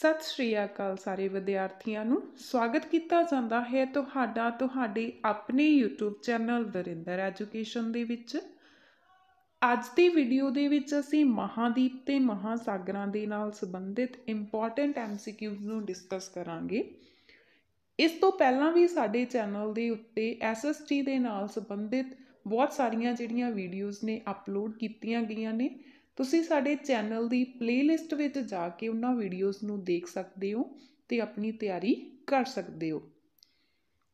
ਸਤਿ ਸ਼੍ਰੀ ਅਕਾਲ ਸਾਰੇ ਵਿਦਿਆਰਥੀਆਂ ਨੂੰ ਸਵਾਗਤ ਕੀਤਾ ਜਾਂਦਾ ਹੈ ਤੁਹਾਡਾ ਤੁਹਾਡੇ ਆਪਣੇ YouTube ਚੈਨਲ ਦਰਿੰਦਰ ਐਜੂਕੇਸ਼ਨ ਦੇ ਵਿੱਚ ਅੱਜ ਦੀ ਵੀਡੀਓ ਦੇ ਵਿੱਚ ਅਸੀਂ ਮਹਾਦੀਪ ਤੇ ਮਹਾਸਾਗਰਾਂ ਦੇ ਨਾਲ ਸੰਬੰਧਿਤ ਇੰਪੋਰਟੈਂਟ ਐਮਸੀਕਿਊਜ਼ ਨੂੰ ਡਿਸਕਸ ਕਰਾਂਗੇ ਇਸ ਤੋਂ ਪਹਿਲਾਂ ਵੀ ਸਾਡੇ ਚੈਨਲ ਦੇ ਉੱਤੇ ਐਸਐਸਟੀ ਦੇ ਨਾਲ ਸੰਬੰਧਿਤ ਬਹੁਤ ਸਾਰੀਆਂ ਜਿਹੜੀਆਂ ਵੀਡੀਓਜ਼ ਨੇ ਅਪਲੋਡ ਕੀਤੀਆਂ ਗਈਆਂ ਨੇ ਤੁਸੀਂ ਸਾਡੇ ਚੈਨਲ ਦੀ ਪਲੇਲਿਸਟ ਵਿੱਚ ਜਾ ਕੇ ਉਹਨਾਂ ਵੀਡੀਓਜ਼ ਨੂੰ ਦੇਖ ਸਕਦੇ ਹੋ ਤੇ ਆਪਣੀ ਤਿਆਰੀ ਕਰ ਸਕਦੇ ਹੋ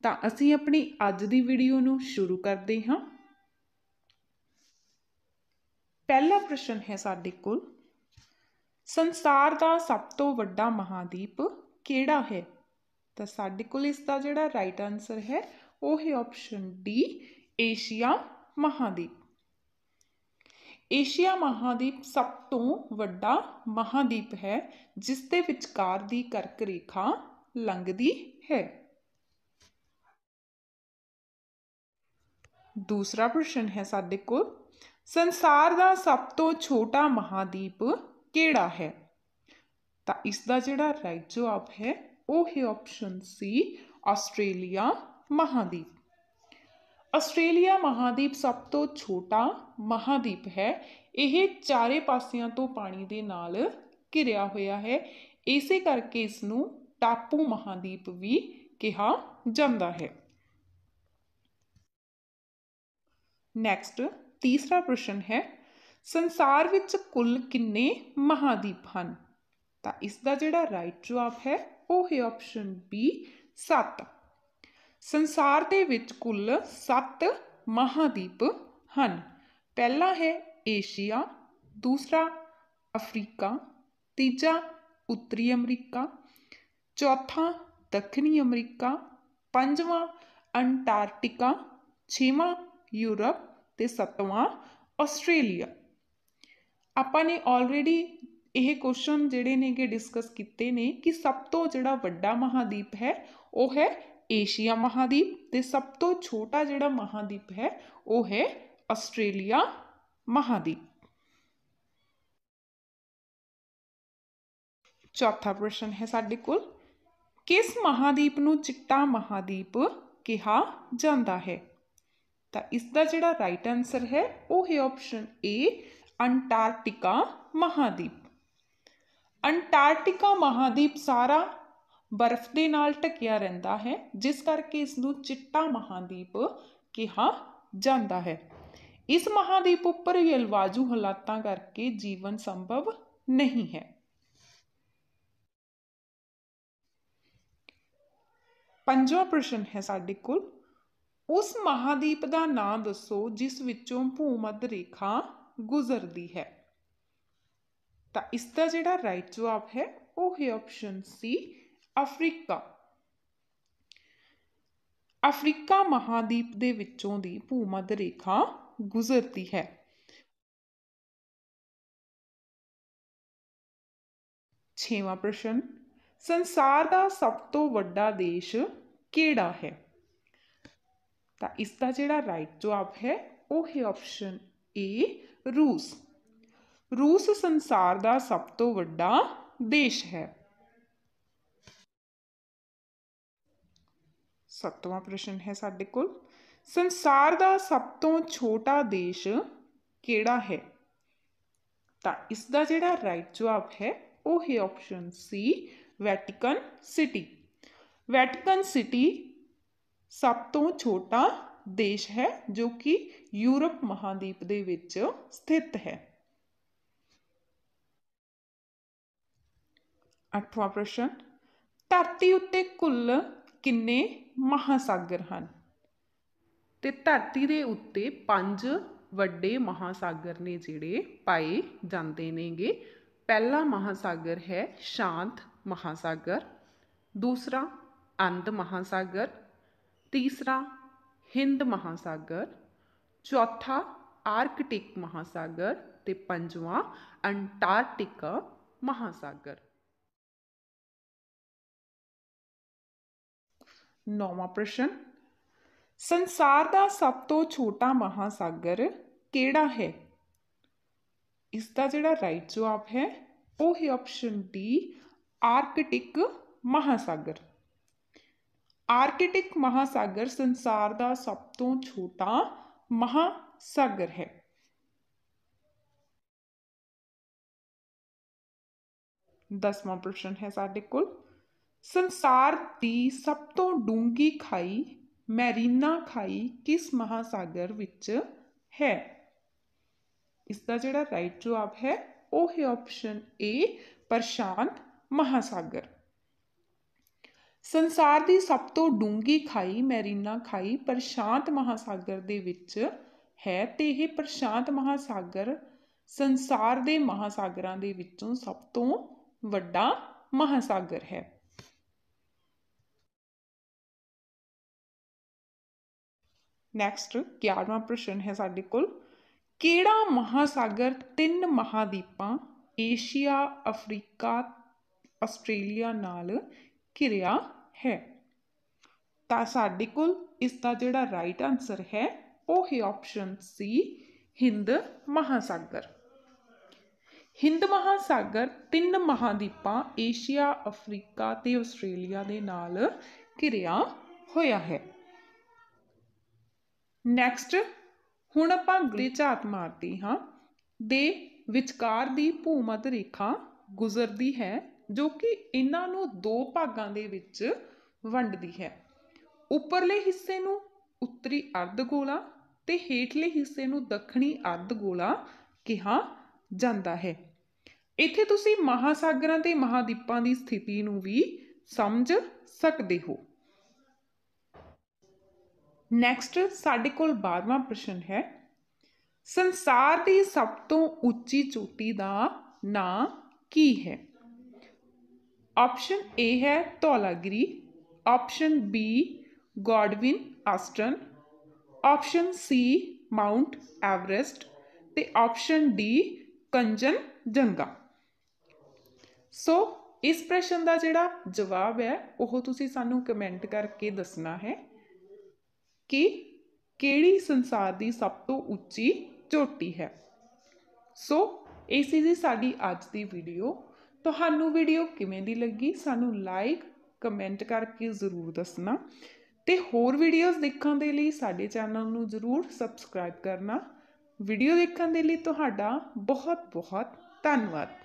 ਤਾਂ ਅਸੀਂ ਆਪਣੀ ਅੱਜ ਦੀ ਵੀਡੀਓ ਨੂੰ ਸ਼ੁਰੂ ਕਰਦੇ ਹਾਂ ਪਹਿਲਾ ਪ੍ਰਸ਼ਨ ਹੈ ਸਾਡੇ ਕੋਲ ਸੰਸਾਰ ਦਾ ਸਭ ਤੋਂ ਵੱਡਾ ਮਹਾਦੀਪ ਕਿਹੜਾ ਹੈ ਤਾਂ ਸਾਡੇ ਕੋਲ ਇਸ ਦਾ ਜਿਹੜਾ ਰਾਈਟ ਆਨਸਰ ਹੈ ਉਹ ਹੈ ਆਪਸ਼ਨ ਡੀ ਏਸ਼ੀਆ ਮਹਾਦੀਪ ਏਸ਼ੀਆ ਮਹਾਦੀਪ ਸਭ ਤੋਂ ਵੱਡਾ ਮਹਾਦੀਪ ਹੈ ਜਿਸ ਦੇ ਵਿਚਕਾਰ ਦੀ ਕਰਕ ਰੇਖਾ ਲੰਘਦੀ ਹੈ ਦੂਸਰਾ ਪ੍ਰਸ਼ਨ ਹੈ ਸਾਡੇ ਕੋਲ ਸੰਸਾਰ ਦਾ ਸਭ ਤੋਂ ਛੋਟਾ ਮਹਾਦੀਪ ਕਿਹੜਾ ਹੈ ਤਾਂ ਇਸ ਦਾ ਜਿਹੜਾ ਰਾਈਟ ਜਵਾਬ ਹੈ ਉਹ ਹੈ ਆਪਸ਼ਨ ਸੀ ਆਸਟ੍ਰੇਲੀਆ ਮਹਾਦੀਪ ਆਸਟ੍ਰੇਲੀਆ ਮਹਾਦੀਪ ਸਭ ਤੋਂ ਛੋਟਾ ਮਹਾਦੀਪ ਹੈ ਇਹ ਚਾਰੇ ਪਾਸਿਆਂ ਤੋਂ ਪਾਣੀ ਦੇ ਨਾਲ ਘਿਰਿਆ ਹੋਇਆ ਹੈ ਇਸੇ ਕਰਕੇ ਇਸ ਨੂੰ ਟਾਪੂ ਮਹਾਦੀਪ ਵੀ ਕਿਹਾ ਜਾਂਦਾ ਹੈ ਨੈਕਸਟ ਤੀਸਰਾ ਪ੍ਰਸ਼ਨ ਹੈ ਸੰਸਾਰ ਵਿੱਚ ਕੁੱਲ ਕਿੰਨੇ ਮਹਾਦੀਪ ਹਨ ਤਾਂ ਇਸ ਦਾ ਜਿਹੜਾ ਰਾਈਟ ਜਵਾਬ ਹੈ ਉਹ ਹੈ ਆਪਸ਼ਨ ਬੀ 7 ਸੰਸਾਰ ਦੇ ਵਿੱਚ ਕੁੱਲ 7 ਮਹਾਦੀਪ ਹਨ ਪਹਿਲਾ ਹੈ ਏਸ਼ੀਆ ਦੂਸਰਾ ਅਫਰੀਕਾ ਤੀਜਾ ਉੱਤਰੀ ਅਮਰੀਕਾ ਚੌਥਾ ਦੱਖਣੀ ਅਮਰੀਕਾ ਪੰਜਵਾਂ ਅੰਟਾਰਕਟਿਕਾ ਛੇਵਾਂ ਯੂਰਪ ਤੇ ਸੱਤਵਾਂ ਆਸਟ੍ਰੇਲੀਆ ਆਪਾਂ ਨੇ ਆਲਰੇਡੀ ਇਹ ਕੁਐਸਚਨ ਜਿਹੜੇ ਨੇਗੇ ਡਿਸਕਸ ਕੀਤੇ ਨੇ ਕਿ ਸਭ ਤੋਂ ਜਿਹੜਾ ਵੱਡਾ ਮਹਾਦੀਪ ਹੈ ਉਹ ਹੈ ਏਸ਼ੀਆ ਮਹਾਦੀਪ ਤੇ ਸਭ ਤੋਂ ਛੋਟਾ ਜਿਹੜਾ ਮਹਾਦੀਪ ਹੈ ਉਹ ਹੈ ਆਸਟ੍ਰੇਲੀਆ ਮਹਾਦੀਪ ਚੌਥਾ ਪ੍ਰਸ਼ਨ ਹੈ ਸਾਡੇ ਕੋਲ ਕਿਸ ਮਹਾਦੀਪ ਨੂੰ ਚਿੱਟਾ ਮਹਾਦੀਪ ਕਿਹਾ ਜਾਂਦਾ ਹੈ ਤਾਂ ਇਸ ਦਾ ਜਿਹੜਾ ਰਾਈਟ ਆਨਸਰ ਹੈ ਉਹ ਹੈ ਆਪਸ਼ਨ ਏ ਅੰਟਾਰਕਟਿਕਾ ਮਹਾਦੀਪ ਅੰਟਾਰਕਟਿਕਾ ਮਹਾਦੀਪ ਸਾਰਾ ਬਰਫ਼ ਦੇ ਨਾਲ ਢਕਿਆ ਰਹਿੰਦਾ ਹੈ ਜਿਸ ਕਰਕੇ ਇਸ ਨੂੰ ਚਿੱਟਾ ਮਹਾਦੀਪ ਕਿਹਾ ਜਾਂਦਾ ਹੈ ਇਸ ਮਹਾਦੀਪ ਉੱਪਰ ਯਲਵਾਜੂ ਹਾਲਾਤਾਂ ਕਰਕੇ ਜੀਵਨ ਸੰਭਵ ਨਹੀਂ ਹੈ ਪੰਜਵਾਂ ਪ੍ਰਸ਼ਨ ਹੈ ਸਾਡੇ ਕੋਲ ਉਸ ਮਹਾਦੀਪ ਦਾ ਨਾਮ ਦੱਸੋ ਜਿਸ ਵਿੱਚੋਂ ਭੂਮੱਧ ਰੇਖਾ ਗੁਜ਼ਰਦੀ ਹੈ ਤਾਂ ਇਸ ਦਾ ਜਿਹੜਾ ਰਾਈਟ ਜਵਾਬ ਹੈ ਉਹ ਹੈ ਆਪਸ਼ਨ ਸੀ ਅਫਰੀਕਾ ਅਫਰੀਕਾ ਮਹਾਦੀਪ ਦੇ ਵਿੱਚੋਂ ਦੀ ਭੂਮੱਧ ਰੇਖਾ ਗੁਜ਼ਰਦੀ ਹੈ ਛੇਵਾਂ ਪ੍ਰਸ਼ਨ ਸੰਸਾਰ ਦਾ ਸਭ ਤੋਂ ਵੱਡਾ ਦੇਸ਼ ਕਿਹੜਾ ਹੈ ਤਾਂ ਇਸ ਦਾ ਜਿਹੜਾ ਰਾਈਟ ਜਵਾਬ ਹੈ ਉਹ ਹੈ ਆਪਸ਼ਨ ਏ ਰੂਸ ਰੂਸ ਸੰਸਾਰ ਦਾ ਸਭ ਤੋਂ ਵੱਡਾ ਦੇਸ਼ ਹੈ ਸੱਤਵਾਂ ਪ੍ਰਸ਼ਨ ਹੈ ਸਾਡੇ ਕੋਲ ਸੰਸਾਰ ਦਾ ਸਭ ਤੋਂ ਛੋਟਾ ਦੇਸ਼ ਕਿਹੜਾ ਹੈ ਤਾਂ ਇਸ ਦਾ ਜਿਹੜਾ ਰਾਈਟ ਜਵਾਬ ਹੈ ਉਹ ਹੈ option C Vatican City Vatican City ਸਭ ਤੋਂ ਛੋਟਾ ਦੇਸ਼ ਹੈ ਜੋ ਕਿ ਯੂਰਪ ਮਹਾਦੀਪ ਦੇ ਵਿੱਚ ਸਥਿਤ ਹੈ ਅੱਠਵਾਂ ਪ੍ਰਸ਼ਨ ਧਰਤੀ ਉੱਤੇ ਕੁੱਲ ਕਿੰਨੇ ਮਹਾਸਾਗਰ ਹਨ ਤੇ ਧਰਤੀ ਦੇ ਉੱਤੇ ਪੰਜ ਵੱਡੇ ਮਹਾਸਾਗਰ ਨੇ ਜਿਹੜੇ ਪਾਏ ਜਾਂਦੇ ਨੇਗੇ ਪਹਿਲਾ ਮਹਾਸਾਗਰ ਹੈ ਸ਼ਾਂਤ ਮਹਾਸਾਗਰ ਦੂਸਰਾ ਅੰਧ ਮਹਾਸਾਗਰ ਤੀਸਰਾ ਹਿੰਦ ਮਹਾਸਾਗਰ ਚੌਥਾ ਆਰਕਟਿਕ ਮਹਾਸਾਗਰ ਤੇ ਪੰਜਵਾਂ ਅੰਟਾਰਕਟਿਕਾ ਮਹਾਸਾਗਰ ਨੌਵਾਂ ਪ੍ਰਸ਼ਨ ਸੰਸਾਰ ਦਾ ਸਭ ਤੋਂ ਛੋਟਾ ਮਹਾਸਾਗਰ ਕਿਹੜਾ ਹੈ ਇਸ ਦਾ ਜਿਹੜਾ ਰਾਈਟ ਜਵਾਬ ਹੈ ਉਹ ਹੈ ਆਪਸ਼ਨ ਡੀ ਆਰਕਟਿਕ ਮਹਾਸਾਗਰ ਆਰਕਟਿਕ ਮਹਾਸਾਗਰ ਸੰਸਾਰ ਦਾ ਸਭ ਤੋਂ ਛੋਟਾ ਮਹਾਸਾਗਰ ਹੈ ਦਸਵਾਂ ਪ੍ਰਸ਼ਨ ਹੈ ਸਾਡੇ ਕੋਲ ਸੰਸਾਰ ਦੀ ਸਭ ਤੋਂ ਡੂੰਗੀ ਖਾਈ ਮੈਰੀਨਾ ਖਾਈ ਕਿਸ ਮਹਾਸਾਗਰ ਵਿੱਚ ਹੈ ਇਸ ਦਾ ਜਿਹੜਾ ਰਾਈਟ ਜਵਾਬ ਹੈ ਉਹ ਹੈ ਆਪਸ਼ਨ ਏ ਪ੍ਰਸ਼ਾਂਤ ਮਹਾਸਾਗਰ ਸੰਸਾਰ ਦੀ ਸਭ ਤੋਂ ਡੂੰਗੀ ਖਾਈ ਮੈਰੀਨਾ ਖਾਈ ਪ੍ਰਸ਼ਾਂਤ ਮਹਾਸਾਗਰ ਦੇ ਵਿੱਚ ਹੈ ਤੇ ਇਹ ਪ੍ਰਸ਼ਾਂਤ ਮਹਾਸਾਗਰ ਸੰਸਾਰ ਦੇ ਮਹਾਸਾਗਰਾਂ ਦੇ ਵਿੱਚੋਂ ਸਭ ਤੋਂ ਵੱਡਾ ਮਹਾਸਾਗਰ ਹੈ ਨੈਕਸਟ 11ਵਾਂ ਪ੍ਰਸ਼ਨ ਹੈ ਸਾਡੇ ਕੋਲ ਕਿਹੜਾ ਮਹਾਸਾਗਰ ਤਿੰਨ ਮਹਾਦੀਪਾਂ ਏਸ਼ੀਆ ਅਫਰੀਕਾ ਆਸਟ੍ਰੇਲੀਆ ਨਾਲ ਘਿਰਿਆ ਹੈ ਤਾਂ ਸਾਡੇ ਕੋਲ ਇਸ ਦਾ ਜਿਹੜਾ ਰਾਈਟ ਆਨਸਰ ਹੈ ਉਹ ਹੈ ਆਪਸ਼ਨ ਸੀ ਹਿੰਦ ਮਹਾਸਾਗਰ ਹਿੰਦ ਮਹਾਸਾਗਰ ਤਿੰਨ ਮਹਾਦੀਪਾਂ ਏਸ਼ੀਆ ਅਫਰੀਕਾ ਤੇ ਆਸਟ੍ਰੇਲੀਆ ਦੇ ਨਾਲ ਘਿਰਿਆ ਹੋਇਆ ਹੈ ਨੈਕਸਟ ਹੁਣ ਆਪਾਂ ਗਲੀ ਝਾਤ ਮਾਰਦੀ ਹਾਂ ਦੇ ਵਿਚਕਾਰ ਦੀ ਭੂਮੱਧ ਰੇਖਾ ਗੁਜ਼ਰਦੀ ਹੈ ਜੋ ਕਿ ਇਹਨਾਂ ਨੂੰ ਦੋ ਭਾਗਾਂ ਦੇ ਵਿੱਚ ਵੰਡਦੀ ਹੈ ਉੱਪਰਲੇ ਹਿੱਸੇ ਨੂੰ ਉੱਤਰੀ ਅਰਧ ਗੋਲਾ ਤੇ ਹੇਠਲੇ ਹਿੱਸੇ ਨੂੰ ਦੱਖਣੀ ਅਰਧ ਗੋਲਾ ਕਿਹਾ ਜਾਂਦਾ ਹੈ ਇੱਥੇ ਤੁਸੀਂ ਮਹਾਸਾਗਰਾਂ ਤੇ ਮਹਾਦੀਪਾਂ ਦੀ ਸਥਿਤੀ ਨੂੰ ਵੀ ਸਮਝ ਸਕਦੇ ਹੋ ਨੈਕਸਟ ਸਾਡੇ ਕੋਲ 12ਵਾਂ ਪ੍ਰਸ਼ਨ ਹੈ ਸੰਸਾਰ ਦੀ ਸਭ ਤੋਂ ਉੱਚੀ ਚੋਟੀ ਦਾ ਨਾਂ ਕੀ ਹੈ ਆਪਸ਼ਨ A ਹੈ Dhaulagiri option B Godwin Austen option C Mount Everest ਤੇ ਆਪਸ਼ਨ D ਕੰਜਨ ਜੰਗਾ ਸੋ ਇਸ ਪ੍ਰਸ਼ਨ ਦਾ ਜਿਹੜਾ ਜਵਾਬ ਹੈ ਉਹ ਤੁਸੀਂ ਸਾਨੂੰ ਕਮੈਂਟ ਕਰਕੇ ਦੱਸਣਾ ਹੈ ਕਿ ਕਿਹੜੀ ਸੰਸਾਰ ਦੀ ਸਭ ਤੋਂ ਉੱਚੀ ਚੋਟੀ ਹੈ ਸੋ ਇਹ ਸੀ ਜੀ ਸਾਡੀ ਅੱਜ ਦੀ ਵੀਡੀਓ ਤੁਹਾਨੂੰ ਵੀਡੀਓ ਕਿਵੇਂ ਦੀ ਲੱਗੀ ਸਾਨੂੰ ਲਾਈਕ ਕਮੈਂਟ ਕਰਕੇ ਜ਼ਰੂਰ ਦੱਸਣਾ ਤੇ ਹੋਰ ਵੀਡੀਓਜ਼ ਦੇਖਣ ਦੇ ਲਈ ਸਾਡੇ ਚੈਨਲ ਨੂੰ ਜ਼ਰੂਰ ਸਬਸਕ੍ਰਾਈਬ ਕਰਨਾ ਵੀਡੀਓ ਦੇਖਣ ਦੇ ਲਈ ਤੁਹਾਡਾ ਬਹੁਤ ਬਹੁਤ ਧੰਨਵਾਦ